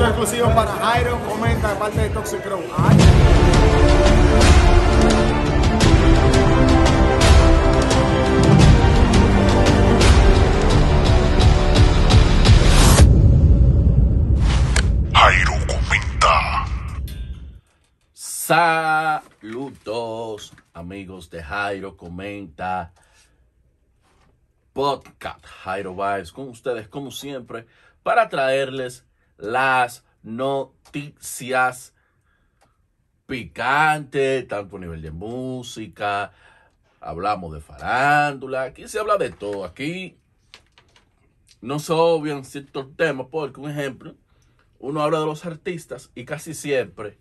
Esto exclusivo para Jairo. Comenta de parte de Toxic Jairo comenta. Saludos, amigos de Jairo comenta. Podcast Jairo Vibes con ustedes como siempre para traerles las noticias picantes, tanto a nivel de música, hablamos de farándula, aquí se habla de todo, aquí no se obvian ciertos temas, porque un ejemplo, uno habla de los artistas y casi siempre,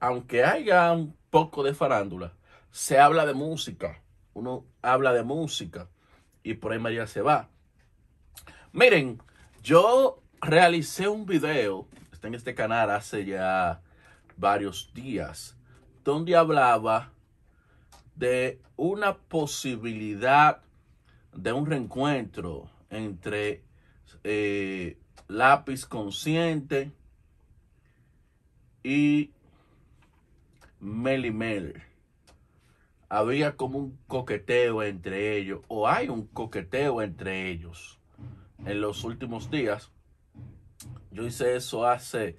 aunque haya un poco de farándula, se habla de música, uno habla de música y por ahí María se va. Miren, yo realicé un video, está en este canal hace ya varios días, donde hablaba de una posibilidad de un reencuentro entre eh, lápiz consciente y Mel. Había como un coqueteo entre ellos, o hay un coqueteo entre ellos en los últimos días. Yo hice eso hace,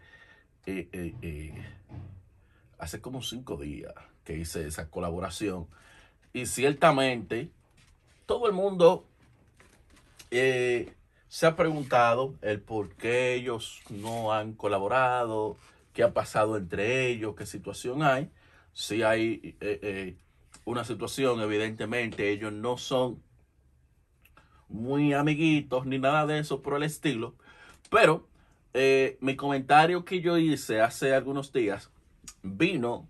eh, eh, eh, hace como cinco días que hice esa colaboración. Y ciertamente todo el mundo se ha preguntado el por qué ellos no han colaborado, qué ha pasado entre ellos, qué situación hay. Si hay una situación, evidentemente ellos no son muy amiguitos ni nada de eso por el estilo. Pero eh, mi comentario que yo hice hace algunos días vino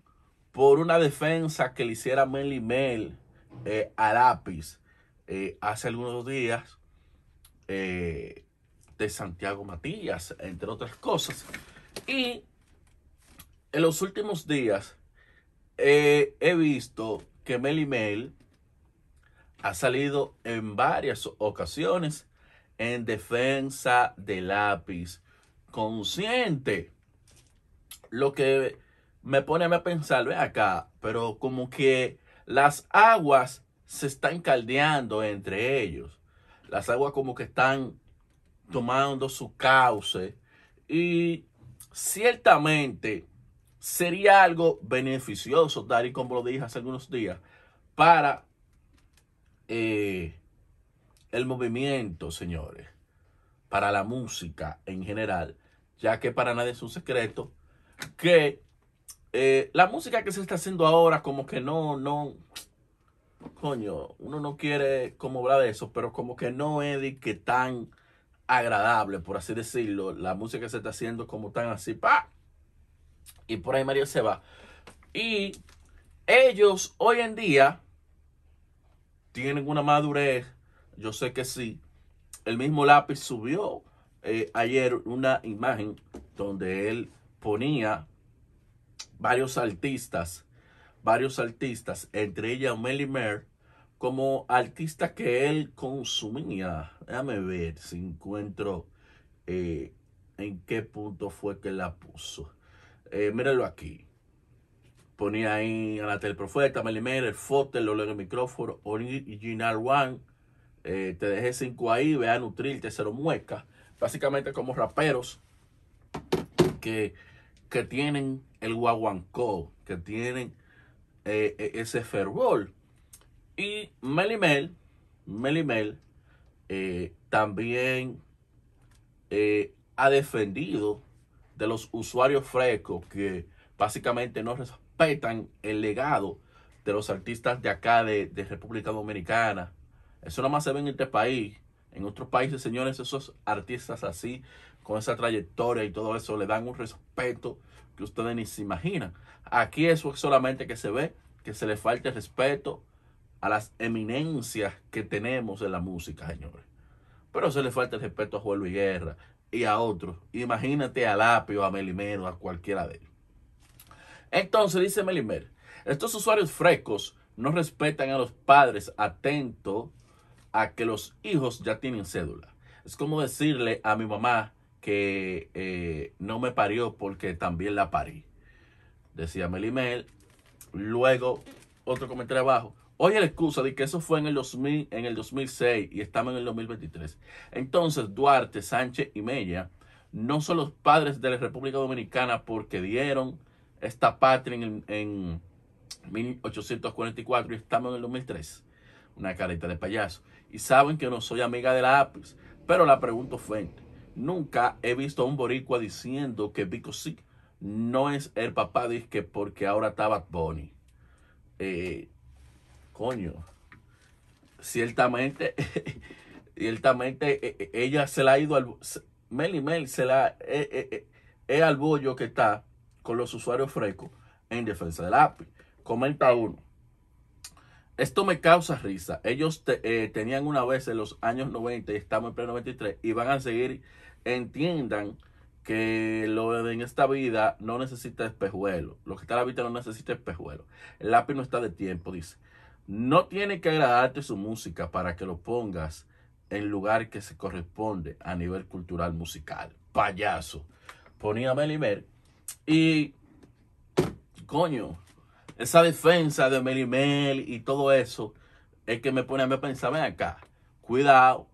por una defensa que le hiciera Meli Mel eh, a lápiz eh, hace algunos días de Santiago Matías, entre otras cosas. Y en los últimos días he visto que Meli Mel ha salido en varias ocasiones en defensa de lápiz consciente. Lo que me pone a pensar, ve acá, pero como que las aguas se están caldeando entre ellos. Las aguas como que están tomando su cauce y ciertamente sería algo beneficioso, dar y como lo dije hace algunos días, para eh, el movimiento, señores para la música en general, ya que para nadie es un secreto, que eh, la música que se está haciendo ahora como que no, no, coño, uno no quiere como hablar de eso, pero como que no es de que tan agradable, por así decirlo, la música que se está haciendo como tan así, pa, y por ahí María se va. Y ellos hoy en día tienen una madurez, yo sé que sí, el mismo lápiz subió eh, ayer una imagen donde él ponía varios artistas, varios artistas, entre ellas Melly Mer, como artista que él consumía. Déjame ver si encuentro eh, en qué punto fue que la puso. Eh, míralo aquí. Ponía ahí a teleprofeta Melly Mer el foto, el micrófono, Original One, eh, te dejé cinco ahí, ve a nutrirte, lo mueca Básicamente como raperos que, tienen el guaguancó, que tienen eh, e, ese fervor. Y Melimel, Melimel eh, también ha defendido de los usuarios frescos que básicamente no respetan el legado de los artistas de acá de República Dominicana eso nomás más se ve en este país. En otros países, señores, esos artistas así, con esa trayectoria y todo eso, le dan un respeto que ustedes ni se imaginan. Aquí eso es solamente que se ve que se le el respeto a las eminencias que tenemos en la música, señores. Pero se le falta el respeto a Juan Luis Guerra y a otros. Imagínate a Lapio, a Melimero, a cualquiera de ellos. Entonces dice Melimer, estos usuarios frescos no respetan a los padres atentos a que los hijos ya tienen cédula. Es como decirle a mi mamá que eh, no me parió porque también la parí. Decía Melimel. Luego, otro comentario abajo. Oye la excusa de que eso fue en el, 2000, en el 2006 y estamos en el 2023. Entonces, Duarte, Sánchez y Mella no son los padres de la República Dominicana porque dieron esta patria en, en 1844 y estamos en el 2003 una careta de payaso. Y saben que no soy amiga de la APIS, pero la pregunto fue Nunca he visto a un boricua diciendo que Vico sí no es el papá de que porque ahora estaba Bonnie. Eh, coño, ciertamente, ciertamente eh, eh, ella se la ha ido al... Mel y Mel se la... Es al bollo que está con los usuarios frescos en defensa de la API. Comenta uno esto me causa risa. Ellos eh, tenían una vez en los años 90 y estamos en pleno 93 y van a seguir. Entiendan que lo de en esta vida no necesita espejuelo. Lo que está en la vida no necesita espejuelo. El lápiz no está de tiempo, dice. No tiene que agradarte su música para que lo pongas en lugar que se corresponde a nivel cultural musical. Payaso. Ponía Melimer y coño, esa defensa de Mel y todo eso es que me pone a mí pensar, ven acá, cuidado,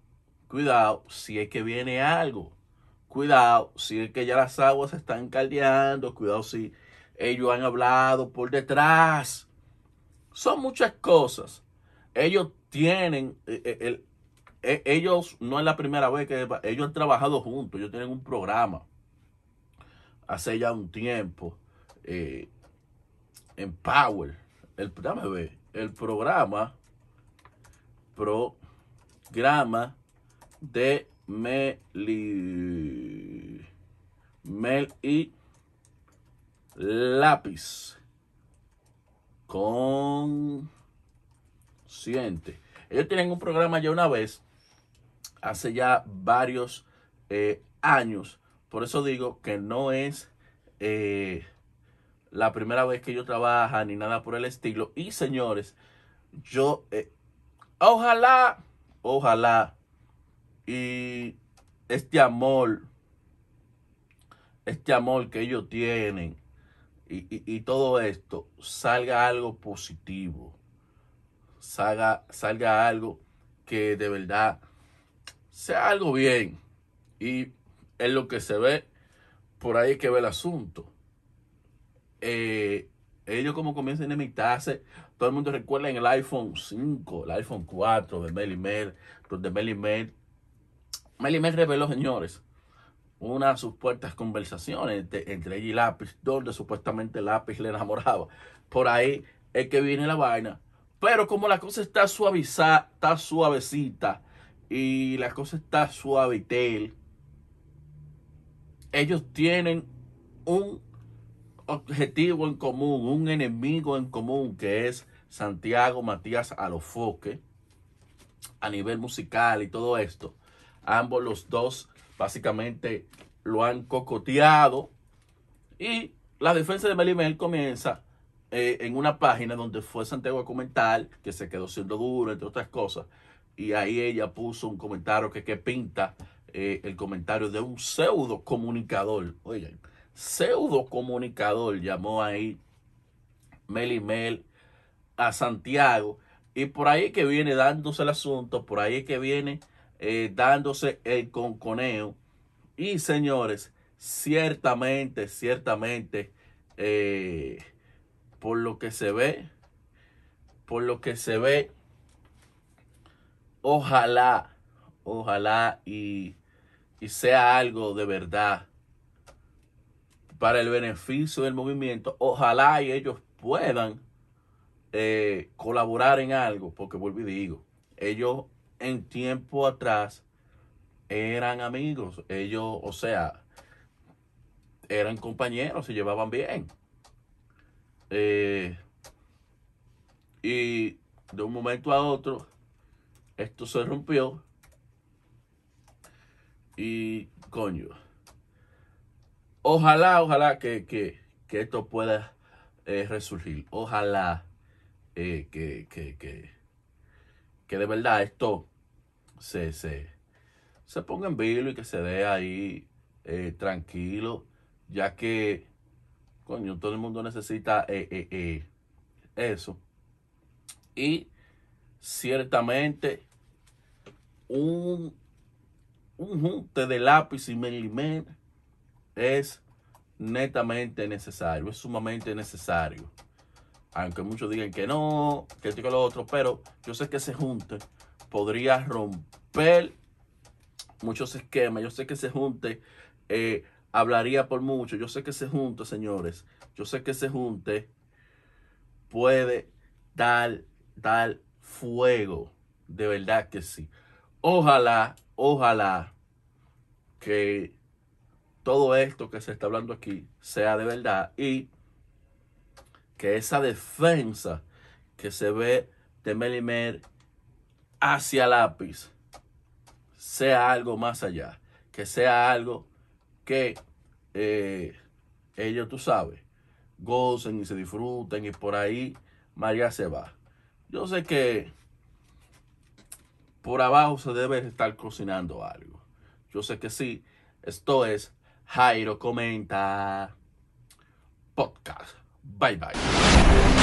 cuidado si es que viene algo, cuidado si es que ya las aguas se están caldeando, cuidado si ellos han hablado por detrás. Son muchas cosas. Ellos tienen, e, e, e, ellos no es la primera vez que ellos han trabajado juntos, ellos tienen un programa hace ya un tiempo. Eh, Empower. El, dame ver. El programa. Programa de Meli. Mel y lápiz siente Ellos tienen un programa ya una vez, hace ya varios eh, años. Por eso digo que no es eh, la primera vez que yo trabajan ni nada por el estilo. Y señores, yo, eh, ojalá, ojalá, y este amor, este amor que ellos tienen y, y todo esto, salga algo positivo, salga, salga algo que de verdad sea algo bien. Y es lo que se ve, por ahí que ve el asunto. Eh, ellos como comienzan a imitarse, todo el mundo recuerda en el iPhone 5, el iPhone 4 de Melly Mel, de Melly Mel. Melly Mel reveló, señores, una de conversaciones entre, ella y Lápiz, donde supuestamente Lápiz le enamoraba. Por ahí es que viene la vaina. Pero como la cosa está suavizada, está suavecita y la cosa está suavitel, ellos tienen un objetivo en común, un enemigo en común que es Santiago Matías Alofoque a nivel musical y todo esto. Ambos los dos básicamente lo han cocoteado y la defensa de Melimel comienza eh, en una página donde fue Santiago a comentar que se quedó siendo duro, entre otras cosas. Y ahí ella puso un comentario que, pinta eh, el comentario de un pseudo comunicador. Oigan, pseudo comunicador, llamó ahí Mel Mel a Santiago. Y por ahí que viene dándose el asunto, por ahí que viene eh, dándose el conconeo. Y señores, ciertamente, ciertamente, eh, por lo que se ve, por lo que se ve, ojalá, ojalá y, y sea algo de verdad para el beneficio del movimiento. Ojalá ellos puedan eh, colaborar en algo, porque vuelvo y digo, ellos en tiempo atrás eran amigos, ellos, o sea, eran compañeros, se llevaban bien. Eh, y de un momento a otro, esto se rompió. Y coño ojalá, ojalá que, esto pueda eh, resurgir. Ojalá eh, que, que, de verdad esto se, ponga en vilo y que se dé ahí eh, tranquilo, ya que, coño, todo el mundo necesita eso. Y ciertamente un, un junte de lápiz y melimena es netamente necesario, es sumamente necesario. Aunque muchos digan que no, que esto y que lo otro, pero yo sé que se junte podría romper muchos esquemas, yo sé que se junte eh, hablaría por mucho, yo sé que se junte, señores, yo sé que se junte puede dar, dar fuego, de verdad que sí. Ojalá, ojalá que todo esto que se está hablando aquí sea de verdad y que esa defensa que se ve de Melimer hacia lápiz sea algo más allá, que sea algo que eh, ellos, tú sabes, gocen y se disfruten y por ahí María se va. Yo sé que por abajo se debe estar cocinando algo. Yo sé que sí, esto es Jairo comenta. Podcast. Bye bye.